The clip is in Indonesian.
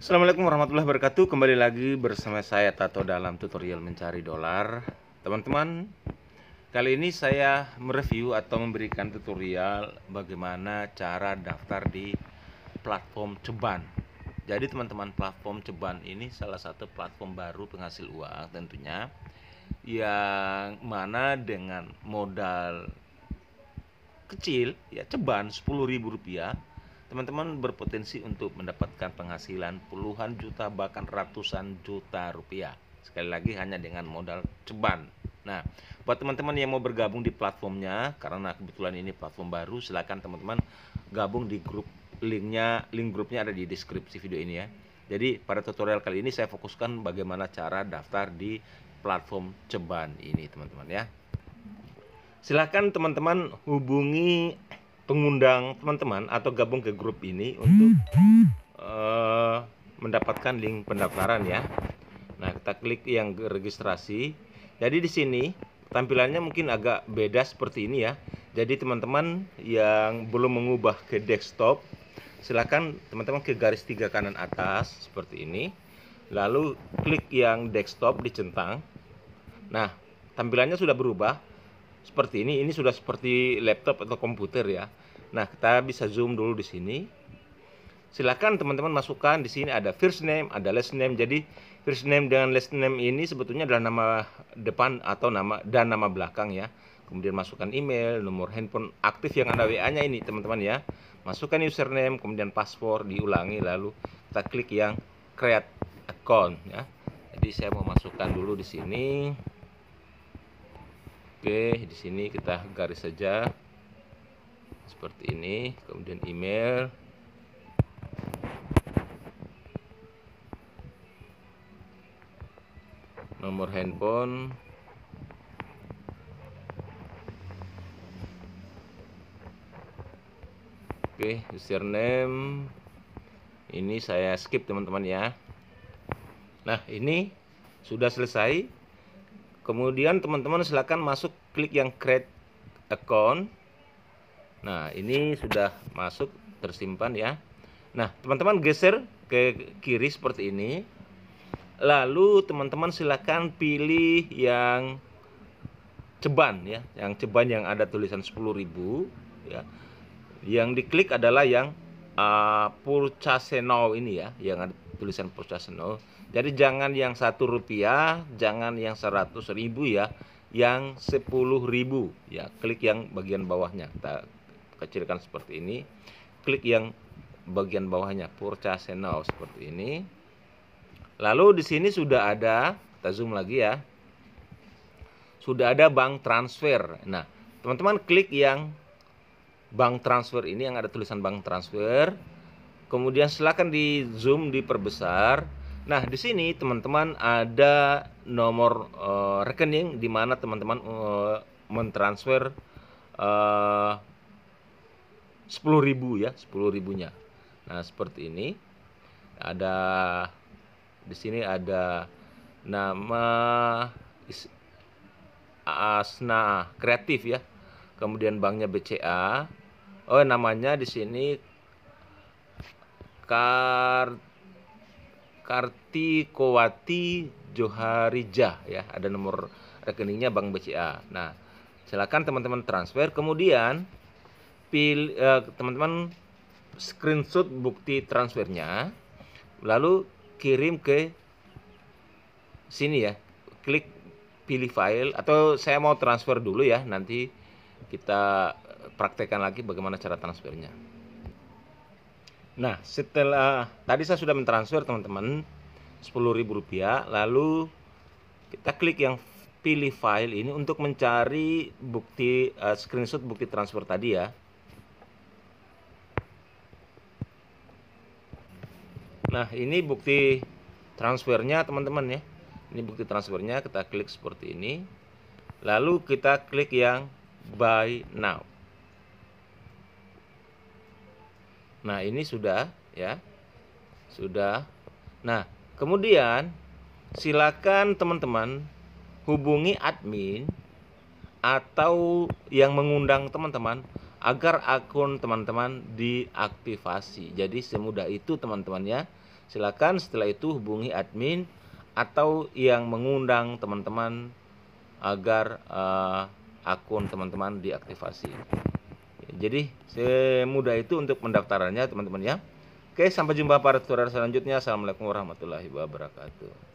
Assalamualaikum warahmatullahi wabarakatuh Kembali lagi bersama saya Tato dalam tutorial mencari dolar Teman-teman Kali ini saya mereview atau memberikan tutorial Bagaimana cara daftar di platform ceban Jadi teman-teman platform ceban ini salah satu platform baru penghasil uang tentunya Yang mana dengan modal kecil ya ceban 10.000 rupiah teman-teman berpotensi untuk mendapatkan penghasilan puluhan juta bahkan ratusan juta rupiah sekali lagi hanya dengan modal ceban nah buat teman-teman yang mau bergabung di platformnya karena kebetulan ini platform baru silahkan teman-teman gabung di grup linknya link grupnya ada di deskripsi video ini ya jadi pada tutorial kali ini saya fokuskan bagaimana cara daftar di platform ceban ini teman-teman ya silahkan teman-teman hubungi pengundang teman-teman atau gabung ke grup ini untuk uh, mendapatkan link pendaftaran ya. Nah, kita klik yang registrasi. Jadi di sini tampilannya mungkin agak beda seperti ini ya. Jadi teman-teman yang belum mengubah ke desktop, silakan teman-teman ke garis tiga kanan atas seperti ini. Lalu klik yang desktop dicentang. Nah, tampilannya sudah berubah seperti ini. Ini sudah seperti laptop atau komputer ya. Nah, kita bisa zoom dulu di sini. Silakan teman-teman masukkan di sini ada first name, ada last name. Jadi first name dengan last name ini sebetulnya adalah nama depan atau nama dan nama belakang ya. Kemudian masukkan email, nomor handphone aktif yang ada WA-nya ini teman-teman ya. Masukkan username, kemudian password diulangi lalu kita klik yang create account ya. Jadi saya mau masukkan dulu di sini. Oke, di sini kita garis saja seperti ini kemudian email nomor handphone Oke, okay, username ini saya skip teman-teman ya. Nah, ini sudah selesai. Kemudian teman-teman silahkan masuk klik yang create account. Nah, ini sudah masuk tersimpan ya. Nah, teman-teman geser ke kiri seperti ini. Lalu teman-teman silakan pilih yang ceban ya, yang ceban yang ada tulisan 10.000 ya. Yang diklik adalah yang uh, ah, now ini ya, yang ada tulisan now. Jadi jangan yang satu rupiah, jangan yang seratus ribu ya, yang sepuluh ribu ya. Klik yang bagian bawahnya kecilkan seperti ini klik yang bagian bawahnya purchase now seperti ini lalu di sini sudah ada kita zoom lagi ya sudah ada bank transfer nah teman-teman klik yang bank transfer ini yang ada tulisan bank transfer kemudian silakan di zoom diperbesar nah di sini teman-teman ada nomor uh, rekening di mana teman-teman uh, mentransfer uh, sepuluh ribu ya sepuluh ribunya nah seperti ini ada di sini ada nama Asna Kreatif ya kemudian banknya BCA oh namanya di sini Kar Kartikowati Joharija ya ada nomor rekeningnya Bank BCA nah silakan teman-teman transfer kemudian pilih eh, teman-teman screenshot bukti transfernya lalu kirim ke sini ya klik pilih file atau saya mau transfer dulu ya nanti kita praktekkan lagi bagaimana cara transfernya nah setelah tadi saya sudah mentransfer teman-teman rp rupiah, lalu kita klik yang pilih file ini untuk mencari bukti uh, screenshot bukti transfer tadi ya Nah, ini bukti transfernya teman-teman ya. Ini bukti transfernya kita klik seperti ini. Lalu kita klik yang buy now. Nah, ini sudah ya. Sudah. Nah, kemudian silakan teman-teman hubungi admin atau yang mengundang teman-teman agar akun teman-teman diaktifasi. Jadi semudah itu teman teman ya. Silakan setelah itu hubungi admin atau yang mengundang teman-teman agar uh, akun teman-teman diaktifasi. Jadi semudah itu untuk pendaftarannya teman-teman ya. Oke, sampai jumpa pada tutorial selanjutnya. Assalamualaikum warahmatullahi wabarakatuh.